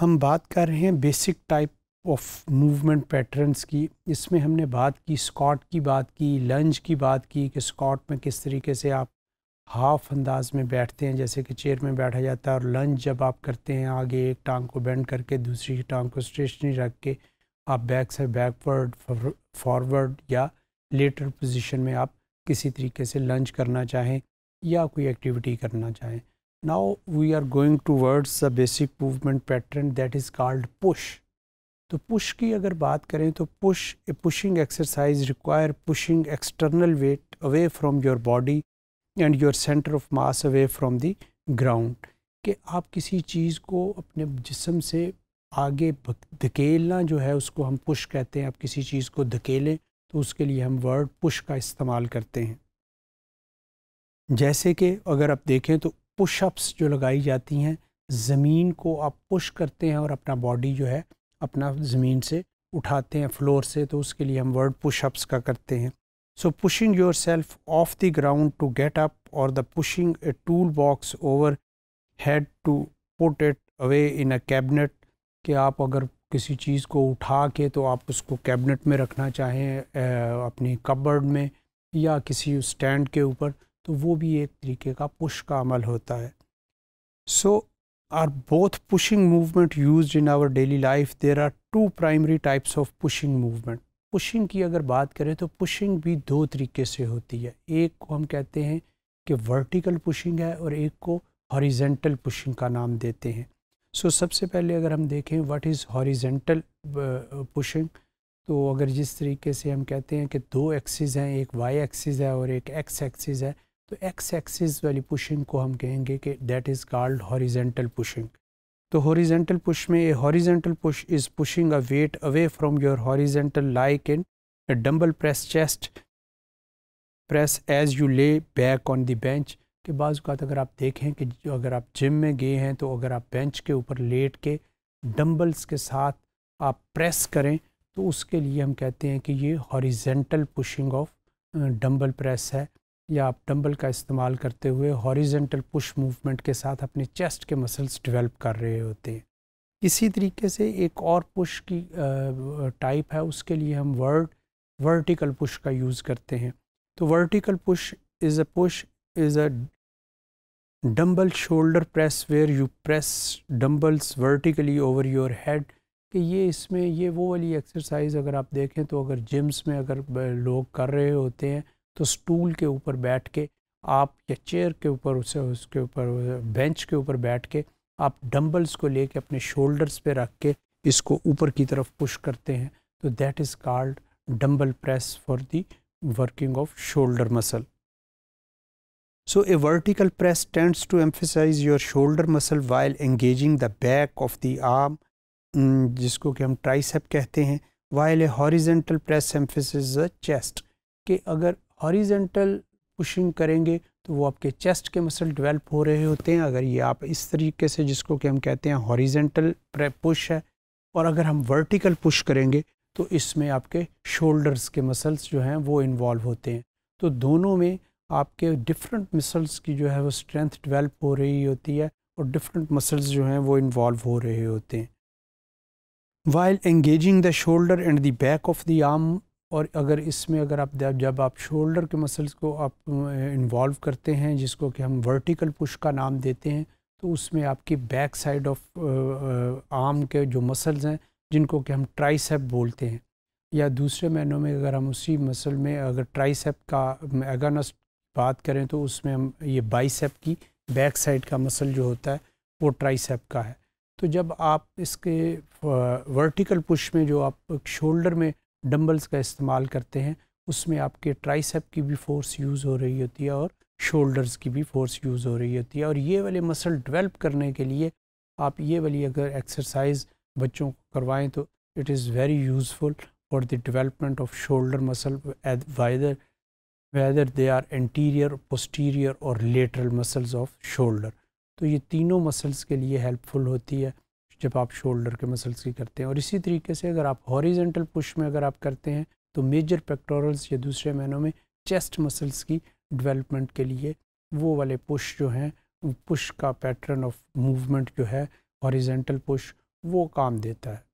हम बात कर रहे हैं basic type of movement patterns की इसमें हमने बात की स्कॉट की बात की लंज की बात की कि स्कॉट में किस तरीके से आप हाफ अंदाज में बैठते हैं जैसे कि चेयर में बैठा जाता है और लंज जब आप करते हैं आगे एक टांग को बेंड करके दूसरी टांग को स्टेशनरी रख के आप बैक से बैकवर्ड फॉरवर्ड या लेटर पोजीशन में आप किसी तरीके से लंच करना चाहें या कोई एक्टिविटी करना चाहें Now we are going towards the basic movement pattern that is called push. तो पुश की अगर बात करें तो push a pushing exercise require pushing external weight away from your body and your centre of mass away from the ground कि आप किसी चीज़ को अपने जिसम से आगे धकेलना जो है उसको हम पुश कहते हैं आप किसी चीज़ को धकेलें तो उसके लिए हम वर्ड पुश का इस्तेमाल करते हैं जैसे कि अगर आप देखें तो पुशअप्स जो लगाई जाती हैं ज़मीन को आप पुश करते हैं और अपना बॉडी जो है अपना ज़मीन से उठाते हैं फ्लोर से तो उसके लिए हम वर्ड पुशअप्स का करते हैं so pushing yourself off the ground to get up or the pushing a toolbox overhead to put it away in a cabinet कि आप अगर किसी चीज़ को उठा के तो आप उसको कैबिनेट में रखना चाहें अपनी कबर्ड में या किसी स्टैंड के ऊपर तो वो भी एक तरीके का पुश का अमल होता है so are both pushing movement use in our daily life there are two primary types of pushing movement pushing की अगर बात करें तो पुशिंग भी दो तरीके से होती है एक को हम कहते हैं कि वर्टिकल पुशिंग है और एक को हॉरिजेंटल पुशिंग का नाम देते हैं सो so, सबसे पहले अगर हम देखें व्हाट इज़ हॉरिजेंटल पुशिंग तो अगर जिस तरीके से हम कहते हैं कि दो एक्सिस हैं एक वाई एक्सिस है और एक एक्स एक्सिस है तो एक्स एक्सिस वाली पुशिंग को हम कहेंगे कि that is called horizontal pushing तो हॉरिजेंटल पुश में a horizontal push is pushing a weight away from your horizontal like in dumbbell press chest press as you lay back on the bench के बाज़ात अगर आप देखें कि अगर आप जिम में गए हैं तो अगर आप बेंच के ऊपर लेट के डम्बल्स के साथ आप प्रेस करें तो उसके लिए हम कहते हैं कि ये horizontal pushing of dumbbell press है या आप डंबल का इस्तेमाल करते हुए हॉरिजेंटल पुश मूवमेंट के साथ अपने चेस्ट के मसल्स डेवलप कर रहे होते हैं इसी तरीके से एक और पुश की टाइप है उसके लिए हम वर्ड वर्टिकल पुश का यूज़ करते हैं तो vertical push is a push is a dumbbell shoulder press where you press dumbbells vertically over your head कि ये इसमें ये वो वाली एक्सरसाइज अगर आप देखें तो अगर जिम्स में अगर लोग कर रहे होते हैं तो स्टूल के ऊपर बैठ के आप या चेयर के ऊपर उसे उसके ऊपर बेंच के ऊपर बैठ के आप डम्बल्स को लेके अपने शोल्डर्स पे रख के इसको ऊपर की तरफ पुश करते हैं तो that is called dumbbell press for the working of shoulder muscle so a vertical press tends to emphasize your shoulder muscle while engaging the back of the arm जिसको कि हम ट्राइसेप कहते हैं while a horizontal press emphasizes the chest कि अगर horizontal pushing करेंगे तो वो आपके चेस्ट के मसल डेवलप हो रहे होते हैं अगर ये आप इस तरीके से जिसको कि हम कहते हैं हॉरिजेंटल पुश है और अगर हम वर्टिकल पुश करेंगे तो इसमें आपके शोल्डर्स के मसल्स जो हैं वो इन्वॉल्व होते हैं तो दोनों में आपके डिफरेंट मसल्स की जो है वो स्ट्रेंथ डेवलप हो रही होती है और डिफरेंट मसल्स जो हैं वो इन्वॉल्व हो रहे होते हैं while engaging the shoulder and the back of the arm और अगर इसमें अगर आप जब आप शोल्डर के मसल्स को आप इन्वॉल्व करते हैं जिसको कि हम वर्टिकल पुश का नाम देते हैं तो उसमें आपकी बैक साइड ऑफ आर्म के जो मसल्स हैं जिनको कि हम ट्राइसेप बोलते हैं या दूसरे महीनों में अगर हम उसी मसल में अगर ट्राइसेप का एगानस्ट बात करें तो उसमें हम ये बाइसेप की बैक साइड का मसल जो होता है वो ट्राइसेप का है तो जब आप इसके वर्टिकल पुश में जो आप शोल्डर में डम्बल्स का इस्तेमाल करते हैं उसमें आपके ट्राइसेप की भी फोर्स यूज़ हो रही होती है और शोल्डर्स की भी फोर्स यूज़ हो रही होती है और ये वाले मसल डेवलप करने के लिए आप ये वाली अगर एक्सरसाइज बच्चों को करवाएं तो it is very useful for the development of shoulder muscle whether whether they are anterior posterior or lateral muscles of shoulder तो ये तीनों मसल्स के लिए हेल्पफुल होती है जब आप शोल्डर के मसल्स की करते हैं और इसी तरीके से अगर आप हॉरिजेंटल पुश में अगर आप करते हैं तो मेजर पेक्टोरल्स या दूसरे महीनों में चेस्ट मसल्स की डेवलपमेंट के लिए वो वाले पुश जो हैं पुश का पैटर्न ऑफ मूवमेंट जो है हॉरिजेंटल पुश वो काम देता है